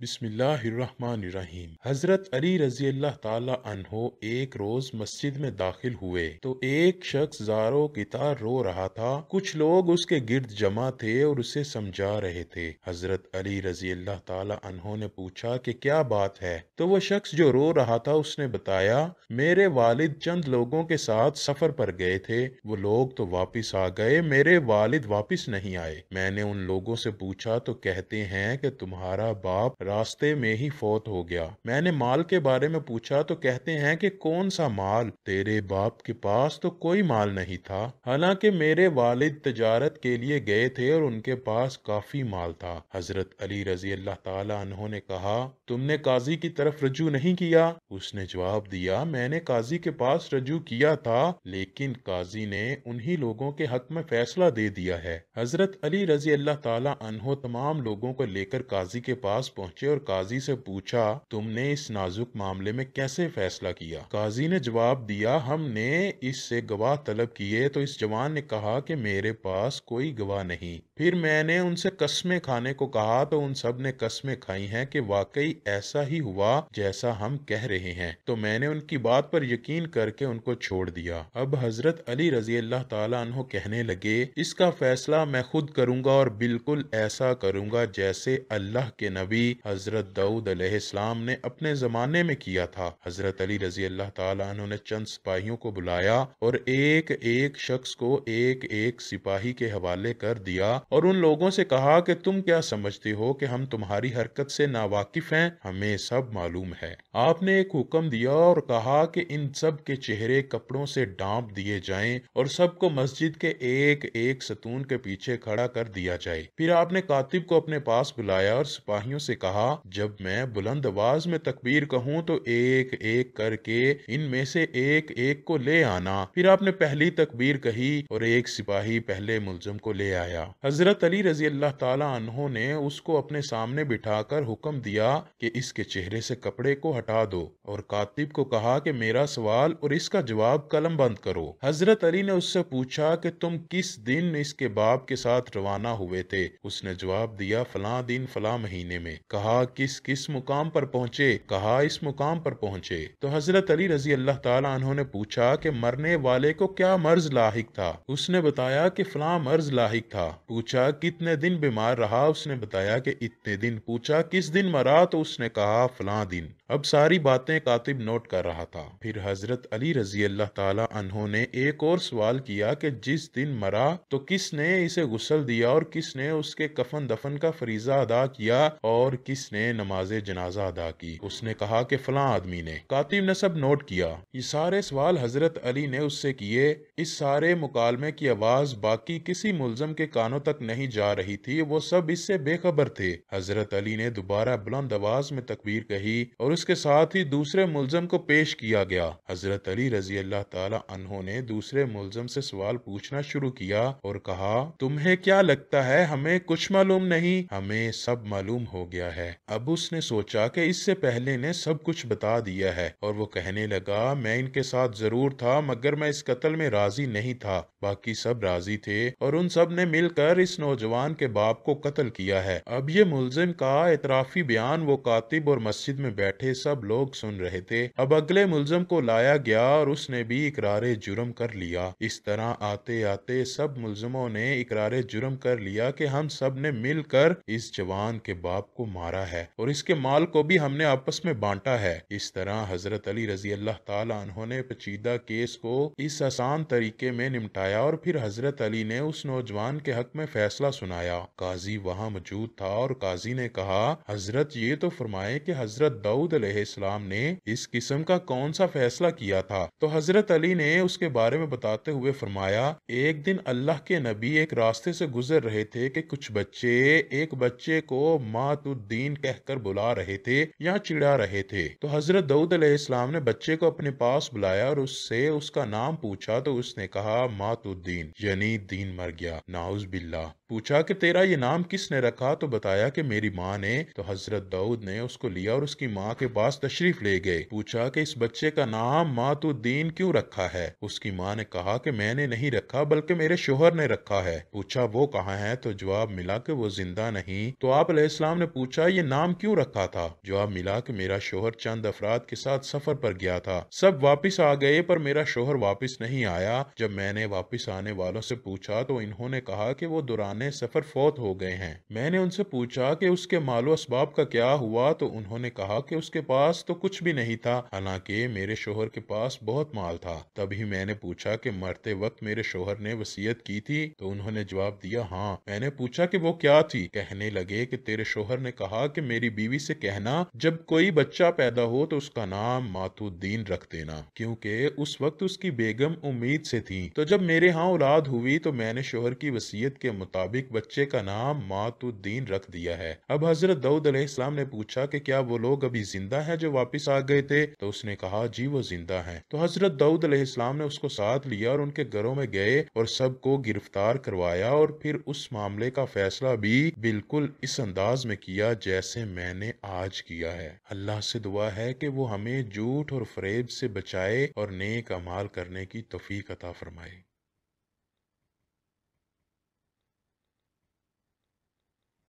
बिस्मिल्लाहिर्रहमानिर्रहीम हजरत अली रजी अल्लाह तहो एक रोज मस्जिद में दाखिल हुए तो एक शख्स जारो कितार रो रहा था कुछ लोग उसके गिर्द जमा थे और उसे समझा रहे थे हजरत अली रजी अल्लाह तहो ने पूछा कि क्या बात है तो वह शख्स जो रो रहा था उसने बताया मेरे वालिद चंद लोगों के साथ सफर पर गए थे वो लोग तो वापिस आ गए मेरे वालिद वापिस नहीं आए मैंने उन लोगों से पूछा तो कहते हैं कि तुम्हारा बाप रास्ते में ही फौत हो गया मैंने माल के बारे में पूछा तो कहते हैं कि कौन सा माल तेरे बाप के पास तो कोई माल नहीं था हालांकि मेरे वालिद तजारत के लिए गए थे और उनके पास काफी माल था हजरत अली रजी अल्लाह तहों ने कहा तुमने काजी की तरफ रजू नहीं किया उसने जवाब दिया मैंने काजी के पास रजू किया था लेकिन काजी ने उन्ही लोगों के हक में फैसला दे दिया है हजरत अली रजी अल्लाह तला तमाम लोगों को लेकर काजी के पास पहुँच पहुंचे और काजी से पूछा तुमने इस नाजुक मामले में कैसे फैसला किया काजी ने जवाब दिया हमने इससे गवाह तलब किए तो इस जवान ने कहा कि मेरे पास कोई गवाह नहीं फिर मैंने उनसे कस्में खाने को कहा तो उन सब ने कस्में खाई हैं कि वाकई ऐसा ही हुआ जैसा हम कह रहे हैं तो मैंने उनकी बात पर यकीन करके उनको छोड़ दिया अब हजरत अली रजी अल्लाह तु कहने लगे इसका फैसला मैं खुद करूंगा और बिल्कुल ऐसा करूंगा जैसे अल्लाह के नबी हज़रत दाऊद अलैहिस्सलाम ने अपने ज़माने में किया था हज़रत अली रजी अल्लाह तु ने चंद सिपाहियों को बुलाया और एक एक शख्स को एक एक सिपाही के हवाले कर दिया और उन लोगों से कहा कि तुम क्या समझते हो कि हम तुम्हारी हरकत से नावाकिफ हैं हमें सब मालूम है आपने एक हुक्म दिया और कहा कि इन सब के चेहरे कपड़ों से डांप दिए जाएं और सबको मस्जिद के एक एक सतून के पीछे खड़ा कर दिया जाए फिर आपने कातिब को अपने पास बुलाया और सिपाहियों से कहा कहा जब मैं बुलंद आवाज में तकबीर कहूँ तो एक एक करके इनमें से एक एक को ले आना फिर आपने पहली तकबीर कही और एक सिपाही पहले मुलजम को ले आया हजरत अली रजी अल्लाह तहों ने उसको अपने सामने बिठा कर हुक्म दिया की इसके चेहरे से कपड़े को हटा दो और कातिब को कहा की मेरा सवाल और इसका जवाब कलम बंद करो हजरत अली ने उससे पूछा की तुम किस दिन इसके बाप के साथ रवाना हुए थे उसने जवाब दिया फला दिन फला महीने में कहा कहा किस किस मुकाम पर पहुँचे कहा इस मुकाम पर पहुँचे तो हजरत अली रजी अल्लाह तला पूछा की मरने वाले को क्या मर्ज लाक था उसने बताया की फला मर्ज लाक था पूछा कितने दिन बीमार रहा उसने बताया की इतने दिन पूछा किस दिन मरा तो उसने कहा फला दिन अब सारी बातें कातिब नोट कर रहा था फिर हजरत अली रजी अल्लाह तहों ने एक और सवाल किया कि जिस दिन मरा तो किसने इसे गुसल दिया और किसने उसके कफन दफन का फरीजा अदा किया और किसने नमाज जनाजा अदा की उसने कहा कि फला आदमी ने कातिब ने सब नोट किया ये सारे सवाल हजरत अली ने उससे किए इस सारे मुकालमे की आवाज बाकी किसी मुलजम के कानों तक नहीं जा रही थी वो सब इससे बेखबर थे हजरत अली ने दोबारा बुलंद आवाज में तकबीर कही और उसके साथ ही दूसरे मुलजम को पेश किया गया हजरत अली रजी अल्लाह तला ने दूसरे मुलजम से सवाल पूछना शुरू किया और कहा तुम्हें क्या लगता है हमें कुछ मालूम नहीं हमें सब मालूम हो गया है अब उसने सोचा कि इससे पहले ने सब कुछ बता दिया है और वो कहने लगा मैं इनके साथ जरूर था मगर मैं इस कत्ल में राजी नहीं था बाकी सब राजी थे और उन सब ने मिलकर इस नौजवान के बाप को कत्ल किया है अब ये मुलजिम का इतराफी बयान वो कातिब और मस्जिद में बैठे सब लोग सुन रहे थे अब अगले मुलजम को लाया गया और उसने भी इकरार जुर्म कर लिया इस तरह आते आते सब मुलजमों ने इकरार जुर्म कर लिया कि हम सब ने मिलकर इस जवान के बाप को मारा है और इसके माल को भी हमने आपस में बांटा है इस तरह हजरत अली रजी अल्लाह तला ने पचीदा केस को इस आसान तरीके में निपटाया आया और फिर हजरत अली ने उस नौजवान के हक में फैसला सुनाया काजी वहाँ मौजूद था और काजी ने कहा हजरत ये तो फरमाए कि हजरत दाऊद अलैहिस्सलाम ने इस किस्म का कौन सा फैसला किया था तो हजरत अली ने उसके बारे में बताते हुए फरमाया एक दिन अल्लाह के नबी एक रास्ते से गुजर रहे थे कि कुछ बच्चे एक बच्चे को मातुद्दीन कहकर बुला रहे थे या चिड़ा रहे थे तो हजरत दाऊद अलैहिस्सलाम ने बच्चे को अपने पास बुलाया और उससे उसका नाम पूछा तो उसने कहा माँ हयातुद्दीन यानी दीन मर गया नाउज बिल्ला पूछा कि तेरा ये नाम किसने रखा तो बताया कि मेरी माँ ने तो हजरत दाऊद ने उसको लिया और उसकी माँ के पास तशरीफ ले गए पूछा कि इस बच्चे का नाम मातुद्दीन क्यों रखा है उसकी माँ ने कहा कि मैंने नहीं रखा बल्कि मेरे शोहर ने रखा है पूछा वो कहाँ है तो जवाब मिला कि वो जिंदा नहीं तो आप इस्लाम ने पूछा ये नाम क्यों रखा था जवाब मिला की मेरा शोहर चंद अफराद के साथ सफर पर गया था सब वापिस आ गए पर मेरा शोहर वापिस नहीं आया जब मैंने वापस वापस आने वालों से पूछा तो इन्होंने कहा कि वो दौरान सफ़र फौत हो गए हैं मैंने उनसे पूछा कि उसके मालो इसबाब का क्या हुआ तो उन्होंने कहा कि उसके पास तो कुछ भी नहीं था हालांकि मेरे शोहर के पास बहुत माल था तभी मैंने पूछा कि मरते वक्त मेरे शोहर ने वसीयत की थी तो उन्होंने जवाब दिया हाँ मैंने पूछा कि वो क्या थी कहने लगे कि तेरे शोहर ने कहा कि मेरी बीवी से कहना जब कोई बच्चा पैदा हो तो उसका नाम मातुद्दीन रख देना क्योंकि उस वक्त उसकी बेगम उम्मीद से थी तो जब मेरे मेरे यहाँ औलाद हुई तो मैंने शोहर की वसीयत के मुताबिक बच्चे का नाम मातुद्दीन रख दिया है अब हजरत दाऊद अलैहिस्सलाम ने पूछा कि क्या वो लोग अभी जिंदा हैं जो वापस आ गए थे तो उसने कहा जी वो जिंदा हैं तो हजरत दाऊद अलैहिस्सलाम ने उसको साथ लिया और उनके घरों में गए और सबको गिरफ्तार करवाया और फिर उस मामले का फैसला भी बिल्कुल इस अंदाज में किया जैसे मैंने आज किया है अल्लाह से दुआ है कि वो हमें झूठ और फरेब से बचाए और नेक अमाल करने की तोफीक अता फरमाए